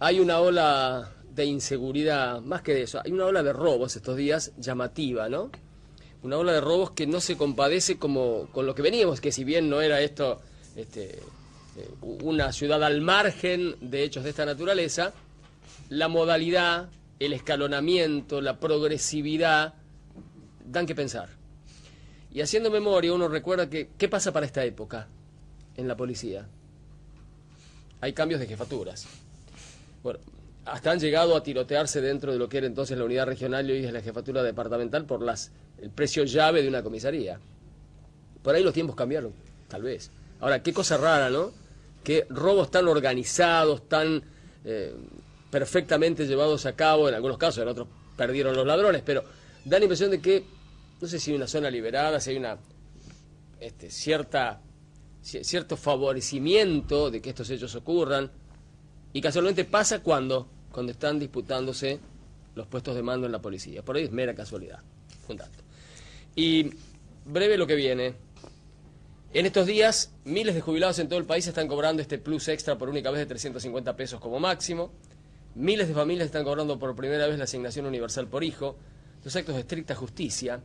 Hay una ola de inseguridad, más que de eso, hay una ola de robos estos días llamativa, ¿no? Una ola de robos que no se compadece como con lo que veníamos, que si bien no era esto este, eh, una ciudad al margen de hechos de esta naturaleza, la modalidad, el escalonamiento, la progresividad dan que pensar. Y haciendo memoria uno recuerda que qué pasa para esta época en la policía. Hay cambios de jefaturas. Bueno, hasta han llegado a tirotearse dentro de lo que era entonces la unidad regional y hoy es la jefatura departamental por las, el precio llave de una comisaría. Por ahí los tiempos cambiaron, tal vez. Ahora, qué cosa rara, ¿no? Que robos tan organizados, tan eh, perfectamente llevados a cabo, en algunos casos, en otros perdieron los ladrones, pero da la impresión de que, no sé si hay una zona liberada, si hay una este, cierta, cierto favorecimiento de que estos hechos ocurran. Y casualmente pasa cuando, cuando están disputándose los puestos de mando en la policía. Por ahí es mera casualidad. Y breve lo que viene. En estos días, miles de jubilados en todo el país están cobrando este plus extra por única vez de 350 pesos como máximo. Miles de familias están cobrando por primera vez la asignación universal por hijo. Dos actos de estricta justicia.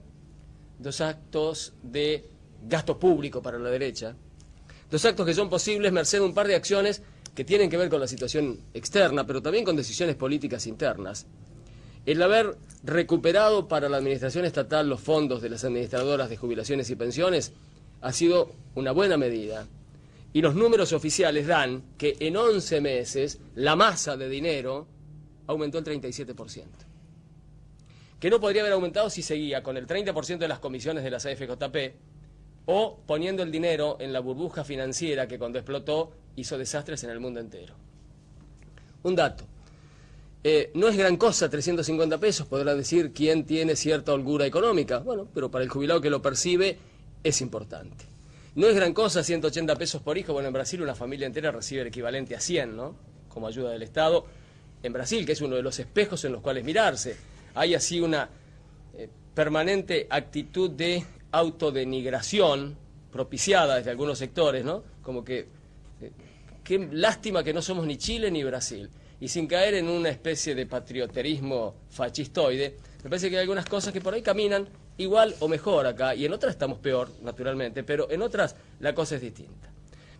Dos actos de gasto público para la derecha. Dos actos que son posibles merced a un par de acciones que tienen que ver con la situación externa, pero también con decisiones políticas internas, el haber recuperado para la administración estatal los fondos de las administradoras de jubilaciones y pensiones ha sido una buena medida. Y los números oficiales dan que en 11 meses la masa de dinero aumentó el 37%. Que no podría haber aumentado si seguía con el 30% de las comisiones de las AFJP o poniendo el dinero en la burbuja financiera que cuando explotó hizo desastres en el mundo entero. Un dato. Eh, no es gran cosa 350 pesos, podrá decir quién tiene cierta holgura económica. Bueno, pero para el jubilado que lo percibe es importante. No es gran cosa 180 pesos por hijo. Bueno, en Brasil una familia entera recibe el equivalente a 100, ¿no? Como ayuda del Estado. En Brasil, que es uno de los espejos en los cuales mirarse. Hay así una eh, permanente actitud de autodenigración propiciada desde algunos sectores, ¿no? Como que eh, qué lástima que no somos ni Chile ni Brasil. Y sin caer en una especie de patrioterismo fascistoide, me parece que hay algunas cosas que por ahí caminan igual o mejor acá, y en otras estamos peor, naturalmente, pero en otras la cosa es distinta.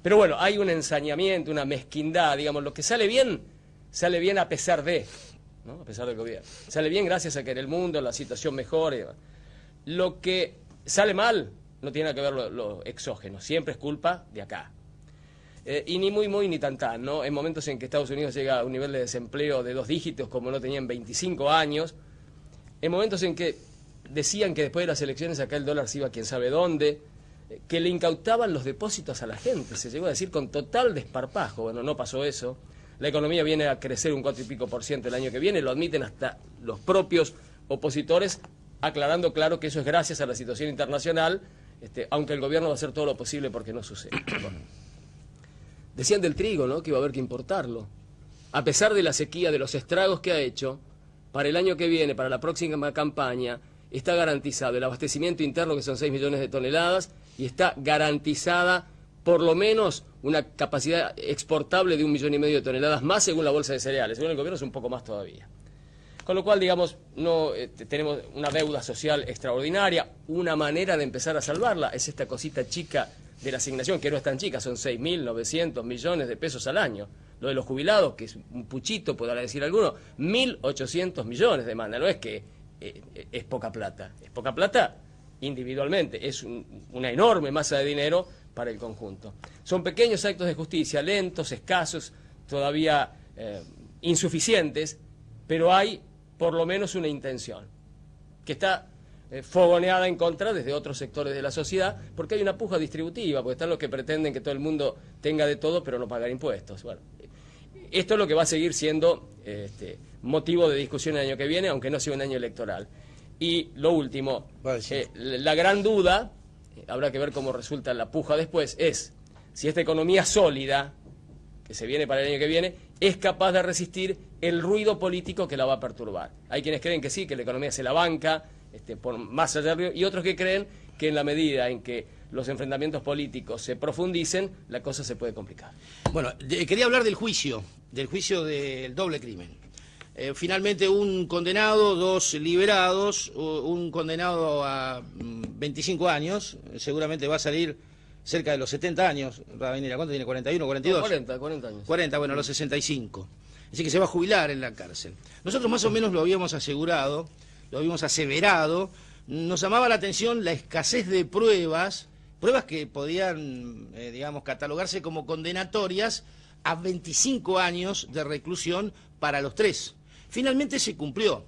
Pero bueno, hay un ensañamiento, una mezquindad, digamos, lo que sale bien, sale bien a pesar de, A pesar del gobierno. Sale bien gracias a que en el mundo la situación mejore. Lo que sale mal no tiene que ver lo exógeno, siempre es culpa de acá, eh, y ni muy, muy, ni tan, tan, ¿no? En momentos en que Estados Unidos llega a un nivel de desempleo de dos dígitos como no tenían 25 años, en momentos en que decían que después de las elecciones acá el dólar se iba quién sabe dónde, eh, que le incautaban los depósitos a la gente, se llegó a decir con total desparpajo, bueno, no pasó eso. La economía viene a crecer un cuatro y pico por ciento el año que viene, lo admiten hasta los propios opositores, aclarando claro que eso es gracias a la situación internacional, este, aunque el gobierno va a hacer todo lo posible porque no suceda. Decían del trigo, ¿no? Que iba a haber que importarlo. A pesar de la sequía, de los estragos que ha hecho, para el año que viene, para la próxima campaña, está garantizado el abastecimiento interno, que son 6 millones de toneladas, y está garantizada por lo menos una capacidad exportable de un millón y medio de toneladas más según la bolsa de cereales. Según el gobierno es un poco más todavía. Con lo cual, digamos, no eh, tenemos una deuda social extraordinaria. Una manera de empezar a salvarla es esta cosita chica de la asignación, que no es tan chica, son 6.900 millones de pesos al año. Lo de los jubilados, que es un puchito, podrá decir alguno, 1.800 millones de demanda. No es que eh, es poca plata, es poca plata individualmente, es una enorme masa de dinero para el conjunto. Son pequeños actos de justicia, lentos, escasos, todavía eh, insuficientes, pero hay por lo menos una intención, que está eh, fogoneada en contra desde otros sectores de la sociedad, porque hay una puja distributiva, porque están los que pretenden que todo el mundo tenga de todo, pero no pagar impuestos. esto es lo que va a seguir siendo este, motivo de discusión el año que viene, aunque no sea un año electoral. Y lo último, eh, la gran duda, eh, habrá que ver cómo resulta la puja después, es si esta economía sólida, que se viene para el año que viene, es capaz de resistir el ruido político que la va a perturbar. Hay quienes creen que sí, que la economía se la banca, este, por más allá y otros que creen que en la medida en que los enfrentamientos políticos se profundicen, la cosa se puede complicar. Bueno, quería hablar del juicio, del juicio del doble crimen. Eh, finalmente un condenado, dos liberados, un condenado a 25 mm, años, seguramente va a salir cerca de los 70 años, va a venir a cuánto tiene, 41, 42? 40, 40 años. 40, bueno, los 65. Así que se va a jubilar en la cárcel. Nosotros más o menos lo habíamos asegurado lo habíamos aseverado, nos llamaba la atención la escasez de pruebas, pruebas que podían, eh, digamos, catalogarse como condenatorias a 25 años de reclusión para los tres. Finalmente se cumplió.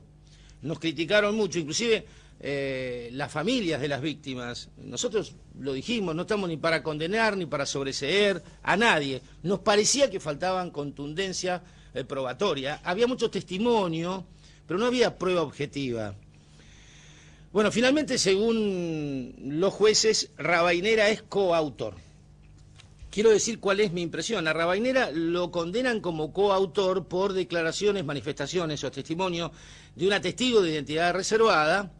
Nos criticaron mucho, inclusive eh, las familias de las víctimas. Nosotros lo dijimos, no estamos ni para condenar ni para sobreseer a nadie. Nos parecía que faltaban contundencia eh, probatoria. Había mucho testimonio pero no había prueba objetiva. Bueno, finalmente, según los jueces, Rabainera es coautor. Quiero decir cuál es mi impresión. A Rabainera lo condenan como coautor por declaraciones, manifestaciones o testimonio de una testigo de identidad reservada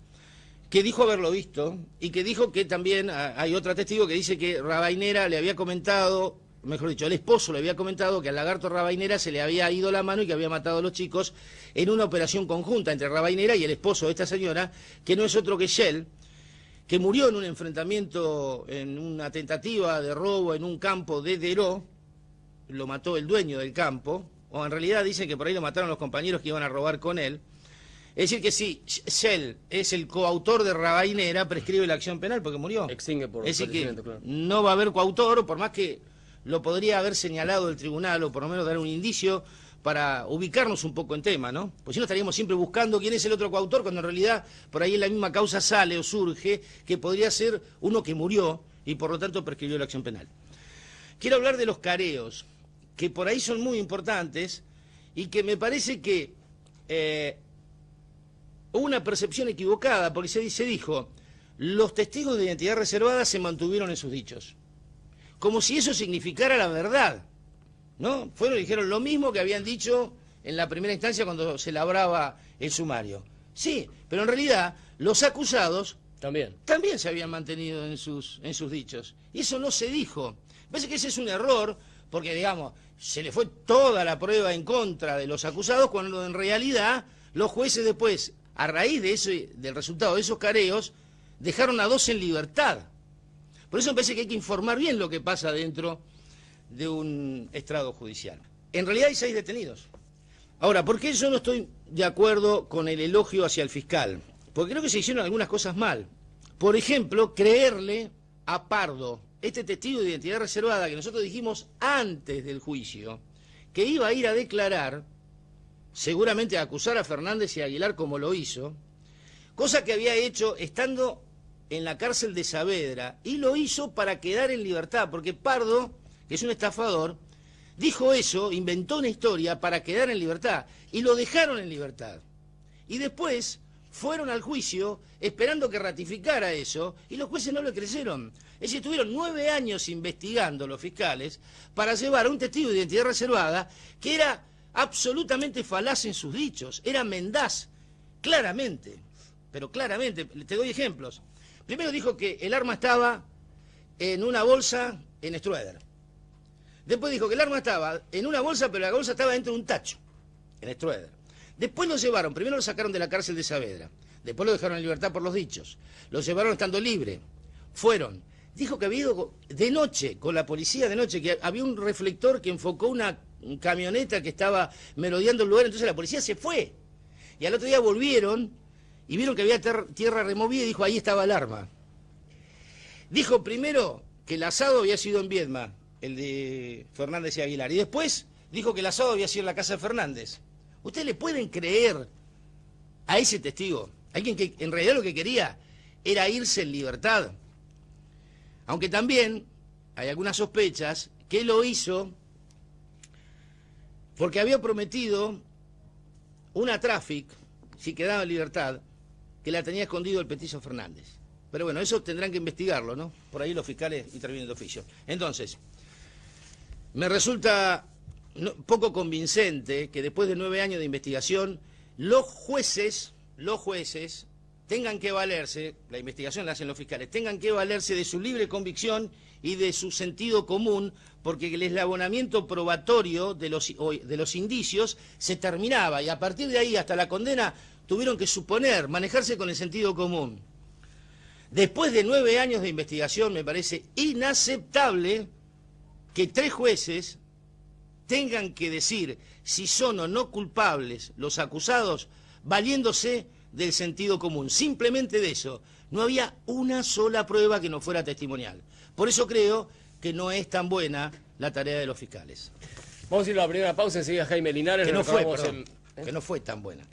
que dijo haberlo visto y que dijo que también ah, hay otro testigo que dice que Rabainera le había comentado mejor dicho, el esposo le había comentado que al lagarto Rabainera se le había ido la mano y que había matado a los chicos en una operación conjunta entre Rabainera y el esposo de esta señora, que no es otro que Shell, que murió en un enfrentamiento, en una tentativa de robo en un campo de Deró, lo mató el dueño del campo, o en realidad dicen que por ahí lo mataron los compañeros que iban a robar con él. Es decir que si Shell es el coautor de Rabainera, prescribe la acción penal porque murió. Extingue por es decir que no va a haber coautor, por más que lo podría haber señalado el tribunal o por lo menos dar un indicio para ubicarnos un poco en tema, ¿no? Pues si no estaríamos siempre buscando quién es el otro coautor, cuando en realidad por ahí en la misma causa sale o surge que podría ser uno que murió y por lo tanto prescribió la acción penal. Quiero hablar de los careos, que por ahí son muy importantes y que me parece que eh, hubo una percepción equivocada, porque se, se dijo, los testigos de identidad reservada se mantuvieron en sus dichos como si eso significara la verdad. ¿No? Fueron y dijeron lo mismo que habían dicho en la primera instancia cuando se labraba el sumario. Sí, pero en realidad los acusados también, se habían mantenido en sus, en sus dichos. Y eso no se dijo. Parece que ese es un error, porque digamos, se le fue toda la prueba en contra de los acusados, cuando en realidad los jueces después, a raíz de eso, del resultado de esos careos, dejaron a dos en libertad. Por eso me parece que hay que informar bien lo que pasa dentro de un estrado judicial. En realidad hay seis detenidos. Ahora, ¿por qué yo no estoy de acuerdo con el elogio hacia el fiscal? Porque creo que se hicieron algunas cosas mal. Por ejemplo, creerle a Pardo, este testigo de identidad reservada que nosotros dijimos antes del juicio, que iba a ir a declarar, seguramente a acusar a Fernández y a Aguilar como lo hizo, cosa que había hecho estando en la cárcel de Saavedra y lo hizo para quedar en libertad, porque Pardo, que es un estafador, dijo eso, inventó una historia para quedar en libertad y lo dejaron en libertad. Y después fueron al juicio esperando que ratificara eso y los jueces no lo creyeron. Es decir, estuvieron nueve años investigando los fiscales para llevar a un testigo de identidad reservada que era absolutamente falaz en sus dichos, era mendaz, claramente, pero claramente, te doy ejemplos. Primero dijo que el arma estaba en una bolsa en Strueder. Después dijo que el arma estaba en una bolsa, pero la bolsa estaba dentro de un tacho, en Strueder. Después lo llevaron, primero lo sacaron de la cárcel de Saavedra, después lo dejaron en libertad por los dichos, lo llevaron estando libre, fueron. Dijo que había ido de noche, con la policía de noche, que había un reflector que enfocó una camioneta que estaba merodeando el lugar, entonces la policía se fue. Y al otro día volvieron y vieron que había tierra removida y dijo, ahí estaba el arma. Dijo primero que el asado había sido en Viedma, el de Fernández y Aguilar, y después dijo que el asado había sido en la casa de Fernández. ¿Ustedes le pueden creer a ese testigo? Alguien que en realidad lo que quería era irse en libertad. Aunque también hay algunas sospechas que lo hizo porque había prometido una tráfico, si quedaba en libertad, que la tenía escondido el petizo Fernández. Pero bueno, eso tendrán que investigarlo, ¿no? Por ahí los fiscales intervienen de oficio. Entonces, me resulta poco convincente que después de nueve años de investigación, los jueces, los jueces, tengan que valerse, la investigación la hacen los fiscales, tengan que valerse de su libre convicción y de su sentido común, porque el eslabonamiento probatorio de los, de los indicios se terminaba y a partir de ahí hasta la condena tuvieron que suponer, manejarse con el sentido común. Después de nueve años de investigación, me parece inaceptable que tres jueces tengan que decir si son o no culpables los acusados valiéndose del sentido común. Simplemente de eso. No había una sola prueba que no fuera testimonial. Por eso creo que no es tan buena la tarea de los fiscales. Vamos a ir a la primera pausa, enseguida Jaime Linares. Que no, fue, que no fue tan buena.